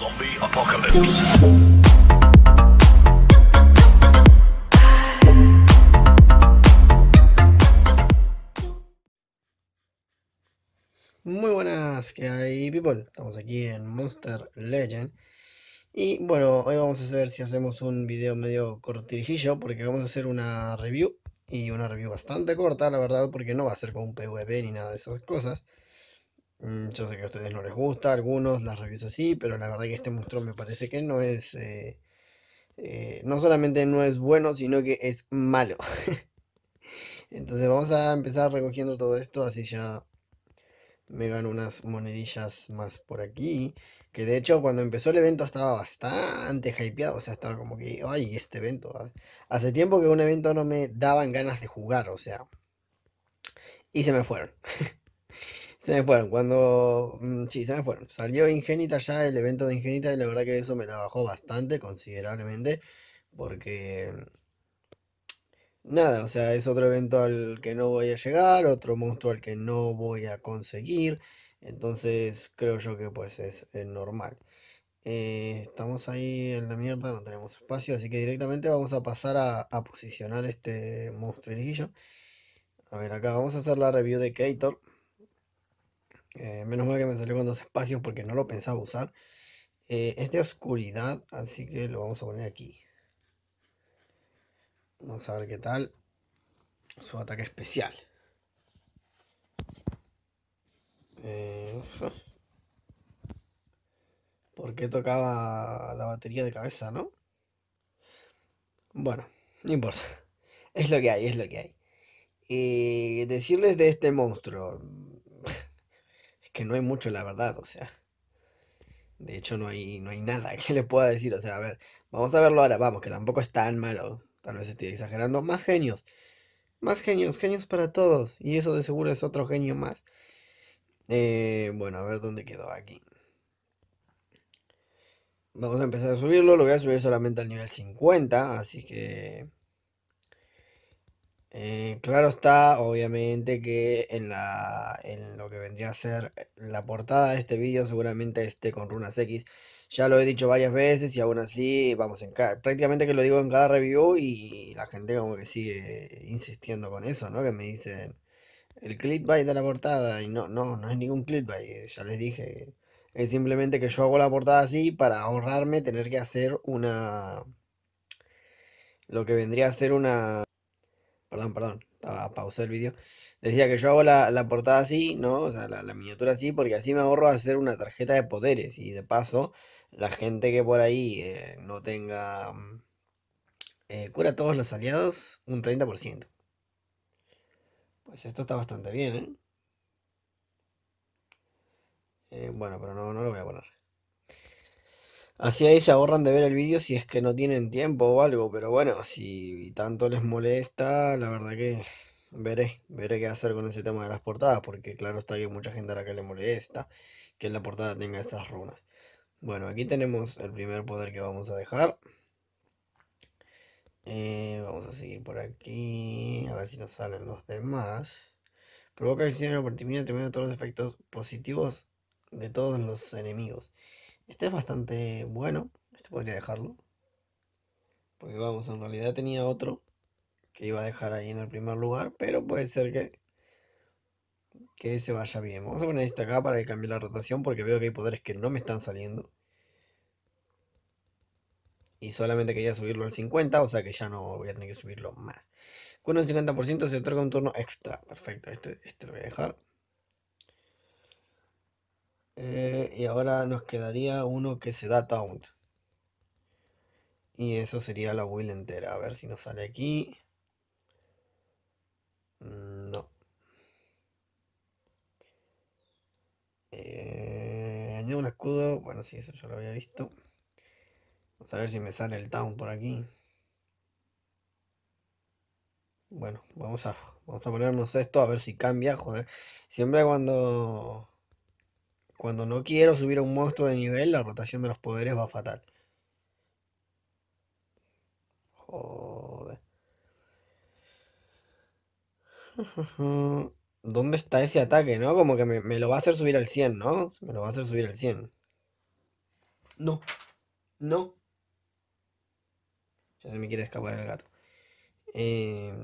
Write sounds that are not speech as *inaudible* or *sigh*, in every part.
Zombie Apocalypse. Muy buenas, que hay people? Estamos aquí en Monster Legend. Y bueno, hoy vamos a ver si hacemos un video medio cortirijillo, porque vamos a hacer una review. Y una review bastante corta, la verdad, porque no va a ser con un PvP ni nada de esas cosas Mm, yo sé que a ustedes no les gusta, algunos las reviso así, pero la verdad que este monstruo me parece que no es. Eh, eh, no solamente no es bueno, sino que es malo. *laughs* Entonces vamos a empezar recogiendo todo esto, así ya me gano unas monedillas más por aquí. Que de hecho cuando empezó el evento estaba bastante hypeado, o sea, estaba como que, ay, este evento. Ah". Hace tiempo que un evento no me daban ganas de jugar, o sea. Y se me fueron. *laughs* Se me fueron. Cuando. Mm, sí, se me fueron. Salió Ingénita ya el evento de Ingénita y la verdad que eso me la bajó bastante, considerablemente. Porque. Mm, nada, o sea, es otro evento al que no voy a llegar, otro monstruo al que no voy a conseguir. Entonces creo yo que pues es, normal. Eh, estamos ahí en la mierda, no tenemos espacio, así que directamente vamos a pasar a, posicionar este yo. A ver, acá vamos a hacer la review de Kator. Eh, menos mal que me salió con dos espacios porque no lo pensaba usar. Eh, es de oscuridad, así que lo vamos a poner aquí. Vamos a ver qué tal su ataque especial. Eh, *laughs* ¿Por qué tocaba la batería de cabeza, no? Bueno, no importa. *laughs* Es lo que hay, es lo que hay. Y decirles de este monstruo no hay mucho, la verdad, o sea. De hecho, no hay, no hay nada *laughs* que le pueda decir, o sea, a ver, vamos a verlo ahora, vamos, que tampoco es tan malo, tal vez estoy exagerando, más genios, más genios, genios para todos, y eso de seguro es otro genio más. Eh, bueno, a ver dónde quedó aquí. Vamos a empezar a subirlo, lo voy a subir solamente al nivel 50, así que eh, claro está, obviamente, que en, la, en lo que vendría a ser la portada de este vídeo seguramente esté con runas X. Ya lo he dicho varias veces y aún así, vamos, en prácticamente que lo digo en cada review y la gente como que sigue insistiendo con eso, ¿no? Que me dicen el clickbait de la portada y no, no, no es ningún clickbait, eh, ya les dije. Es simplemente que yo hago la portada así para ahorrarme tener que hacer una... Lo que vendría a ser una perdón, perdón, pausé el vídeo. Decía que yo hago la, portada así, ¿no? O sea, la, miniatura así, porque así me ahorro hacer una tarjeta de poderes. Y de paso, la gente que por ahí eh, no tenga... Mm, eh, cura a todos los aliados un 30%. Pues esto está bastante bien, ¿eh? eh bueno, pero no, no lo voy a poner. Así ahí se ahorran de ver el vídeo si es que no tienen tiempo o algo, pero bueno, si tanto les molesta, la verdad que veré, veré qué hacer con ese tema de las portadas, porque claro está que mucha gente a que le molesta que la portada tenga esas runas. Bueno, aquí tenemos el primer poder que vamos a dejar. Eh, vamos a seguir por aquí, a ver si nos salen los demás. Provoca la oportunidad terminando todos los efectos positivos de todos los enemigos. Este es bastante bueno. Este podría dejarlo. Porque vamos, en realidad tenía otro que iba a dejar ahí en el primer lugar, pero puede ser que, que se vaya bien. Vamos a poner este acá para que cambie la rotación porque veo que hay poderes que no me están saliendo. Y solamente quería subirlo al 50, o sea que ya no voy a tener que subirlo más. Con un 50% se otorga un turno extra. Perfecto, este, este lo voy a dejar. Eh, y ahora nos quedaría uno que se da taunt. Y eso sería la will entera. A ver si nos sale aquí. Mm, no. Eh, añado un escudo. Bueno, sí, eso ya lo había visto. Vamos a ver si me sale el town por aquí. Bueno, vamos a, vamos a ponernos esto a ver si cambia. Joder, siempre cuando cuando no quiero subir a un monstruo de nivel, la rotación de los poderes va fatal. Joder. *laughs* ¿Dónde está ese ataque, no? Como que me, lo va a hacer subir al 100, ¿no? Me lo va a hacer subir al 100. No. No. Ya se me quiere escapar el gato. Em,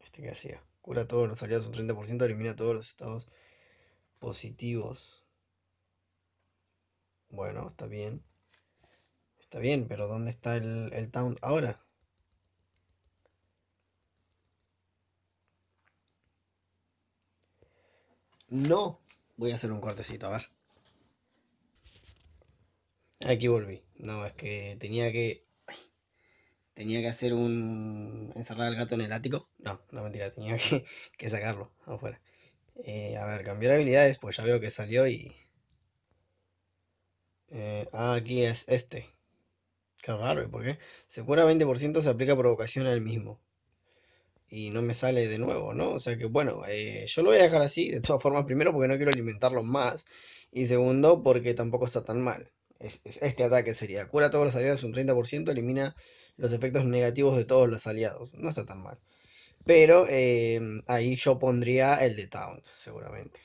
este que hacía. Cura todos los aliados un 30%, elimina todos los estados positivos. Bueno, está bien. Está bien, pero ¿dónde está el, el town ahora? No. Voy a hacer un cortecito, a ver. Aquí volví. No, es que tenía que... tenía que hacer un... Encerrar al gato en el ático. No, no mentira, tenía que, que sacarlo afuera. Eh, a ver, cambiar habilidades, pues ya veo que salió y... Eh, ah, aquí es este. Qué raro, ¿por qué? Se cura 20%, se aplica provocación al mismo. Y no me sale de nuevo, ¿no? O sea que, bueno, eh, yo lo voy a dejar así, de todas formas, primero porque no quiero alimentarlo más. Y segundo, porque tampoco está tan mal. este ataque sería, cura a todos los aliados un 30%, elimina los efectos negativos de todos los aliados. No está tan mal. Pero em, ahí yo pondría el de Taunt, seguramente.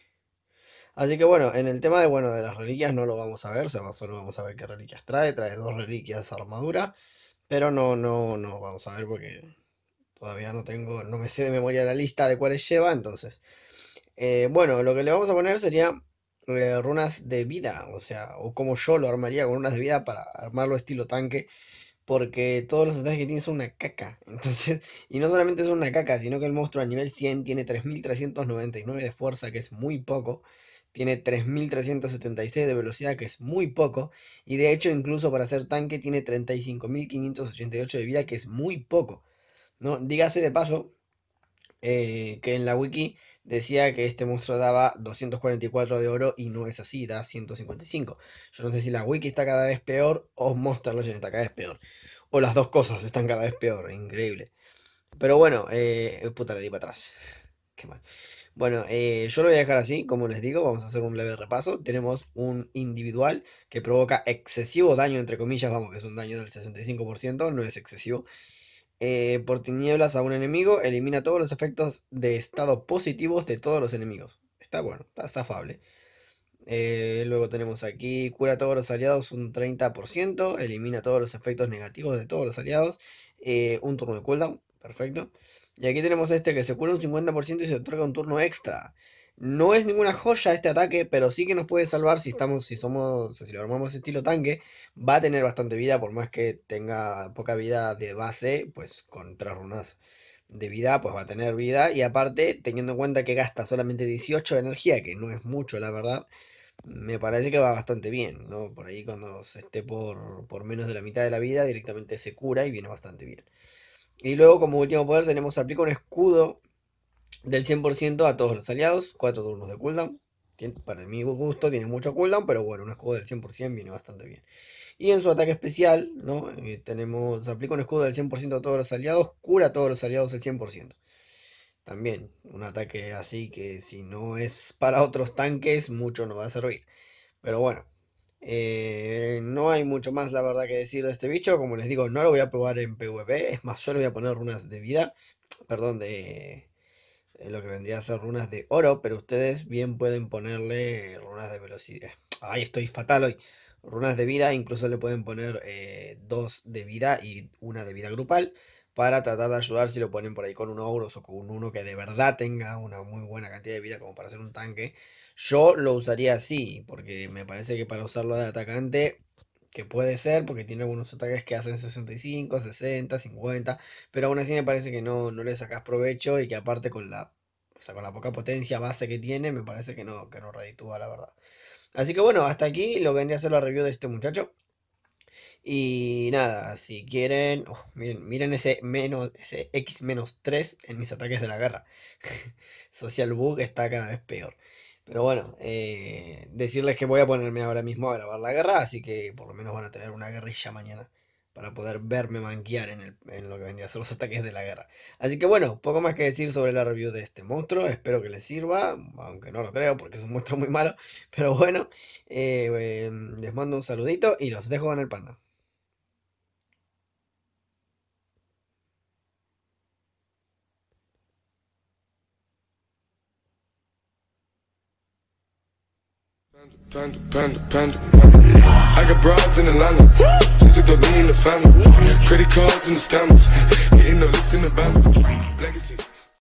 Así que bueno, en el tema de, bueno, de las reliquias no lo vamos a ver, solo vamos a ver qué reliquias trae. Trae dos reliquias armadura, pero no, no, no vamos a ver porque todavía no tengo, no me sé de memoria la lista de cuáles lleva, entonces. Eh, bueno, lo que le vamos a poner sería eh, runas de vida, o sea, o como yo lo armaría con runas de vida para armarlo estilo tanque porque todos los ataques que tiene son una caca. *laughs* Entonces, y no solamente es una caca, sino que el monstruo a nivel 100 tiene 3399 de fuerza, que es muy poco. Tiene 3376 de velocidad, que es muy poco. Y de hecho, incluso para ser tanque, tiene 35588 de vida, que es muy poco. ¿no? Dígase de paso eh, que en la wiki decía que este monstruo daba 244 de oro y no es así, da 155. Yo no sé si la wiki está cada vez peor o Monster Legend está cada vez peor. O las dos cosas están cada vez peor, increíble. Pero bueno, eh, puta, le di para atrás. Qué mal. Bueno, eh, yo lo voy a dejar así, como les digo, vamos a hacer un leve repaso. Tenemos un individual que provoca excesivo daño, entre comillas, vamos, que es un daño del 65%, no es excesivo. Eh, por tinieblas a un enemigo, elimina todos los efectos de estado positivos de todos los enemigos. Está bueno, está zafable. Eh, luego tenemos aquí, cura a todos los aliados un 30%, elimina todos los efectos negativos de todos los aliados, eh, un turno de cooldown, perfecto. Y aquí tenemos este que se cura un 50% y se otorga un turno extra. No es ninguna joya este ataque, pero sí que nos puede salvar si estamos, si somos, si lo armamos estilo tanque, va a tener bastante vida, por más que tenga poca vida de base, pues con tres runas de vida, pues va a tener vida. Y aparte, teniendo en cuenta que gasta solamente 18 de energía, que no es mucho, la verdad, me parece que va bastante bien, ¿no? Por ahí cuando se esté por, por menos de la mitad de la vida, directamente se cura y viene bastante bien. Y luego como último poder tenemos aplica un escudo del 100% a todos los aliados, 4 turnos de cooldown. Para mi gusto tiene mucho cooldown, pero bueno, un escudo del 100% viene bastante bien. Y en su ataque especial, ¿no? Eh, tenemos, aplica un escudo del 100% a todos los aliados, cura a todos los aliados el 100%. También, un ataque así que si no es para otros tanques, mucho no va a servir. Pero bueno, eh, no hay mucho más la verdad que decir de este bicho. Como les digo, no lo voy a probar en PvP. Es más, yo le voy a poner runas de vida. Perdón, de, lo que vendría a ser runas de oro, pero ustedes bien pueden ponerle runas de velocidad. *tsk* Ay, estoy fatal hoy. Runas de vida, incluso le pueden poner eh, dos de vida y una de vida grupal para tratar de ayudar si lo ponen por ahí con un oro o con uno que de verdad tenga una muy buena cantidad de vida como para hacer un tanque. Yo lo usaría así, porque me parece que para usarlo de atacante que puede ser, porque tiene algunos ataques que hacen 65, 60, 50, pero aún así me parece que no, no le sacas provecho y que aparte con la, con la poca potencia base que tiene, me parece que no, que no reditúa, la verdad. Así que bueno, hasta aquí lo vendría a hacer la review de este muchacho. Y nada, si quieren, oh, miren, ese, menos, ese X-3 en mis ataques de la guerra. *laughs* Social Bug está cada vez peor. Pero bueno, eh, decirles que voy a ponerme ahora mismo a grabar la guerra, así que por lo menos van a tener una guerrilla mañana para poder verme manquear en, el, en lo que vendría a ser los ataques de la guerra. Así que bueno, poco más que decir sobre la review de este monstruo, espero que les sirva, aunque no lo creo porque es un monstruo muy malo, *laughs* pero bueno, eh, em, les mando un saludito y los dejo en el panda. I got broads in Atlanta. Just took the lean the family. Credit cards and the scammers. Hitting the licks in the van. Legacies.